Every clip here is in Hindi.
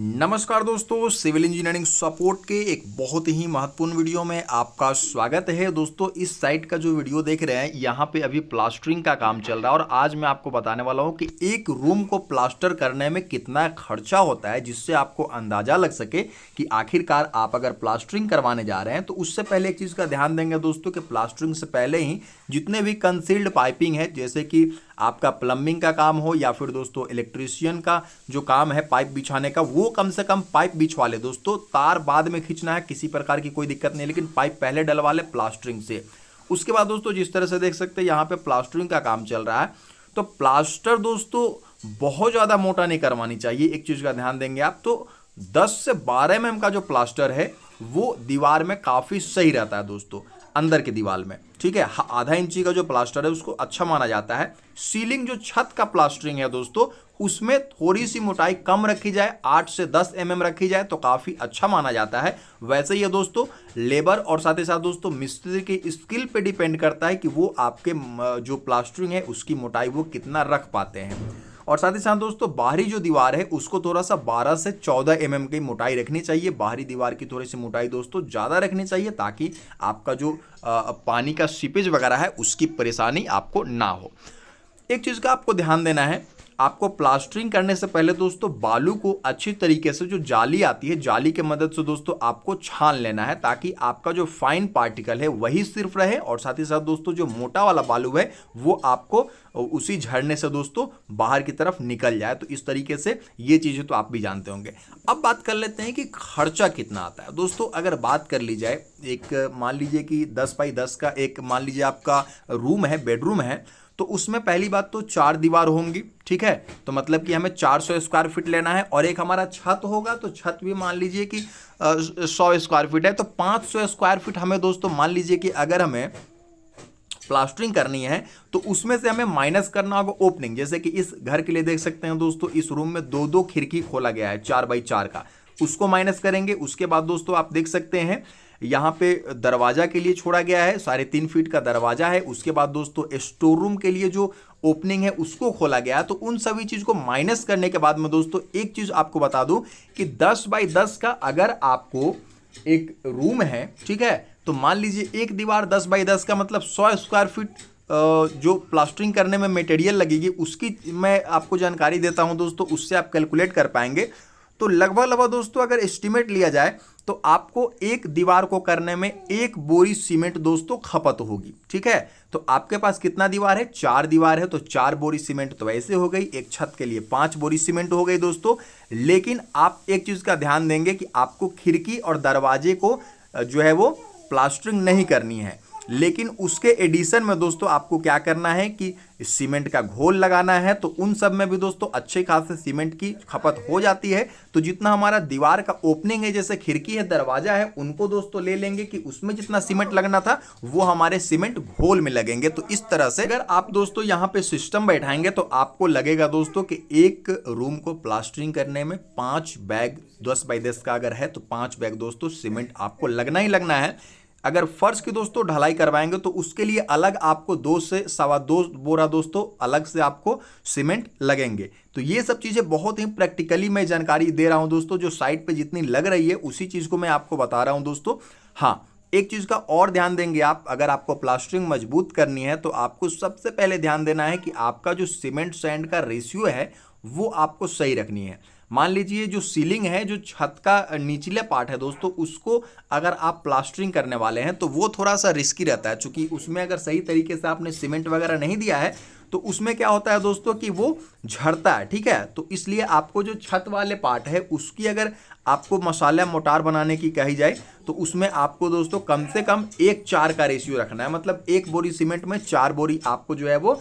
नमस्कार दोस्तों सिविल इंजीनियरिंग सपोर्ट के एक बहुत ही महत्वपूर्ण वीडियो में आपका स्वागत है दोस्तों इस साइट का जो वीडियो देख रहे हैं यहाँ पे अभी प्लास्टरिंग का काम चल रहा है और आज मैं आपको बताने वाला हूँ कि एक रूम को प्लास्टर करने में कितना खर्चा होता है जिससे आपको अंदाजा लग सके कि आखिरकार आप अगर प्लास्टरिंग करवाने जा रहे हैं तो उससे पहले एक चीज़ का ध्यान देंगे दोस्तों कि प्लास्टरिंग से पहले ही जितने भी कंसील्ड पाइपिंग है जैसे कि आपका प्लम्बिंग का काम हो या फिर दोस्तों इलेक्ट्रीशियन का जो काम है पाइप बिछाने का वो कम से कम पाइप बिछवा ले दोस्तों तार बाद में खींचना है किसी प्रकार की कोई दिक्कत नहीं लेकिन पाइप पहले डलवा ले प्लास्टरिंग से उसके बाद दोस्तों जिस तरह से देख सकते हैं यहाँ पे प्लास्टरिंग का काम चल रहा है तो प्लास्टर दोस्तों बहुत ज़्यादा मोटा नहीं करवानी चाहिए एक चीज़ का ध्यान देंगे आप तो 10 से 12 एम का जो प्लास्टर है वो दीवार में काफ़ी सही रहता है दोस्तों अंदर के दीवार में ठीक है आधा इंची का जो प्लास्टर है उसको अच्छा माना जाता है सीलिंग जो छत का प्लास्टरिंग है दोस्तों उसमें थोड़ी सी मोटाई कम रखी जाए आठ से दस एम mm रखी जाए तो काफ़ी अच्छा माना जाता है वैसे ही दोस्तों लेबर और साथ ही साथ दोस्तों मिस्त्री के स्किल पे डिपेंड करता है कि वो आपके जो प्लास्टरिंग है उसकी मोटाई वो कितना रख पाते हैं और साथ ही साथ दोस्तों बाहरी जो दीवार है उसको थोड़ा सा बारह से चौदह एम की मोटाई रखनी चाहिए बाहरी दीवार की थोड़ी सी मोटाई दोस्तों ज़्यादा रखनी चाहिए ताकि आपका जो पानी का सीपेज वगैरह है उसकी परेशानी आपको ना हो एक चीज़ का आपको ध्यान देना है आपको प्लास्टरिंग करने से पहले दोस्तों बालू को अच्छी तरीके से जो जाली आती है जाली के मदद से दोस्तों आपको छान लेना है ताकि आपका जो फाइन पार्टिकल है वही सिर्फ रहे और साथ ही साथ दोस्तों जो मोटा वाला बालू है वो आपको उसी झड़ने से दोस्तों बाहर की तरफ निकल जाए तो इस तरीके से ये चीज़ें तो आप भी जानते होंगे अब बात कर लेते हैं कि खर्चा कितना आता है दोस्तों अगर बात कर ली जाए एक मान लीजिए कि दस बाई दस का एक मान लीजिए आपका रूम है बेडरूम है तो उसमें पहली बात तो चार दीवार होंगी ठीक है तो मतलब कि हमें 400 स्क्वायर फीट लेना है और एक हमारा छत होगा तो छत भी मान लीजिए कि सौ स्क्वायर फीट है तो 500 स्क्वायर फीट हमें दोस्तों मान लीजिए कि अगर हमें प्लास्टरिंग करनी है तो उसमें से हमें माइनस करना होगा ओपनिंग जैसे कि इस घर के लिए देख सकते हैं दोस्तों इस रूम में दो दो खिड़की खोला गया है चार बाई चार का उसको माइनस करेंगे उसके बाद दोस्तों आप देख सकते हैं यहाँ पे दरवाजा के लिए छोड़ा गया है साढ़े तीन फीट का दरवाजा है उसके बाद दोस्तों स्टोर रूम के लिए जो ओपनिंग है उसको खोला गया तो उन सभी चीज को माइनस करने के बाद में दोस्तों एक चीज आपको बता दूं कि 10 बाई 10 का अगर आपको एक रूम है ठीक है तो मान लीजिए एक दीवार 10 बाई 10 का मतलब 100 स्क्वायर फीट जो प्लास्टरिंग करने में मटेरियल लगेगी उसकी मैं आपको जानकारी देता हूं दोस्तों उससे आप कैलकुलेट कर पाएंगे तो लगभग लगभग दोस्तों अगर एस्टिमेट लिया जाए तो आपको एक दीवार को करने में एक बोरी सीमेंट दोस्तों खपत होगी ठीक है तो आपके पास कितना दीवार है चार दीवार है तो चार बोरी सीमेंट तो ऐसे हो गई एक छत के लिए पांच बोरी सीमेंट हो गई दोस्तों लेकिन आप एक चीज़ का ध्यान देंगे कि आपको खिड़की और दरवाजे को जो है वो प्लास्टरिंग नहीं करनी है लेकिन उसके एडिशन में दोस्तों आपको क्या करना है कि सीमेंट का घोल लगाना है तो उन सब में भी दोस्तों अच्छे खासे सीमेंट की खपत हो जाती है तो जितना हमारा दीवार का ओपनिंग है जैसे खिड़की है दरवाजा है उनको दोस्तों ले लेंगे कि उसमें जितना सीमेंट लगना था वो हमारे सीमेंट घोल में लगेंगे तो इस तरह से अगर आप दोस्तों यहाँ पे सिस्टम बैठाएंगे तो आपको लगेगा दोस्तों की एक रूम को प्लास्टरिंग करने में पांच बैग दस बाई दस का अगर है तो पांच बैग दोस्तों सीमेंट आपको लगना ही लगना है अगर फर्श की दोस्तों ढलाई करवाएंगे तो उसके लिए अलग आपको दो से सवा दो बोरा दोस्तों अलग से आपको सीमेंट लगेंगे तो ये सब चीज़ें बहुत ही प्रैक्टिकली मैं जानकारी दे रहा हूँ दोस्तों जो साइट पे जितनी लग रही है उसी चीज़ को मैं आपको बता रहा हूं दोस्तों हाँ एक चीज़ का और ध्यान देंगे आप अगर आपको प्लास्टरिंग मजबूत करनी है तो आपको सबसे पहले ध्यान देना है कि आपका जो सीमेंट सैंड का रेशियो है वो आपको सही रखनी है मान लीजिए जो सीलिंग है जो छत का निचले पार्ट है दोस्तों उसको अगर आप प्लास्टरिंग करने वाले हैं तो वो थोड़ा सा रिस्की रहता है चूंकि उसमें अगर सही तरीके से आपने सीमेंट वगैरह नहीं दिया है तो उसमें क्या होता है दोस्तों कि वो झड़ता है ठीक है तो इसलिए आपको जो छत वाले पार्ट है उसकी अगर आपको मसाला मोटार बनाने की कही जाए तो उसमें आपको दोस्तों कम से कम एक चार का रेशियो रखना है मतलब एक बोरी सीमेंट में चार बोरी आपको जो है वो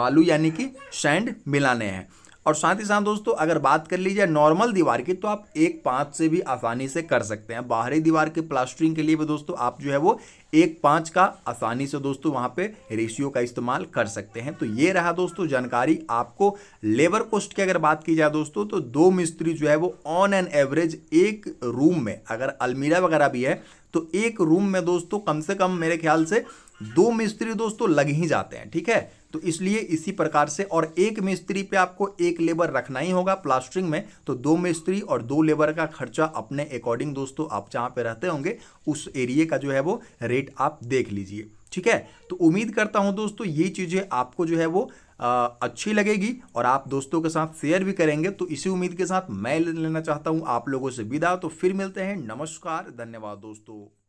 बालू यानी कि सैंड मिलाने हैं और साथ ही साथ दोस्तों अगर बात कर ली जाए नॉर्मल दीवार की तो आप एक पाँच से भी आसानी से कर सकते हैं बाहरी दीवार के प्लास्टरिंग के लिए भी दोस्तों आप जो है वो एक पाँच का आसानी से दोस्तों वहाँ पे रेशियो का इस्तेमाल कर सकते हैं तो ये रहा दोस्तों जानकारी आपको लेबर कॉस्ट की अगर बात की जाए दोस्तों तो दो मिस्त्री जो है वो ऑन एन एवरेज एक रूम में अगर अलमीरा वगैरह भी है तो एक रूम में दोस्तों कम से कम मेरे ख्याल से दो मिस्त्री दोस्तों तो लग ही जाते हैं ठीक है तो इसलिए इसी प्रकार से और एक मिस्त्री पे आपको एक लेबर रखना ही होगा प्लास्टरिंग में तो दो मिस्त्री और दो लेबर का खर्चा अपने अकॉर्डिंग दोस्तों आप जहाँ पे रहते होंगे उस एरिए का जो है वो रेट आप देख लीजिए ठीक है तो उम्मीद करता हूँ दोस्तों ये चीज़ें आपको जो है वो आ, अच्छी लगेगी और आप दोस्तों के साथ शेयर भी करेंगे तो इसी उम्मीद के साथ मैं लेना चाहता हूँ आप लोगों से विदा तो फिर मिलते हैं नमस्कार धन्यवाद दोस्तों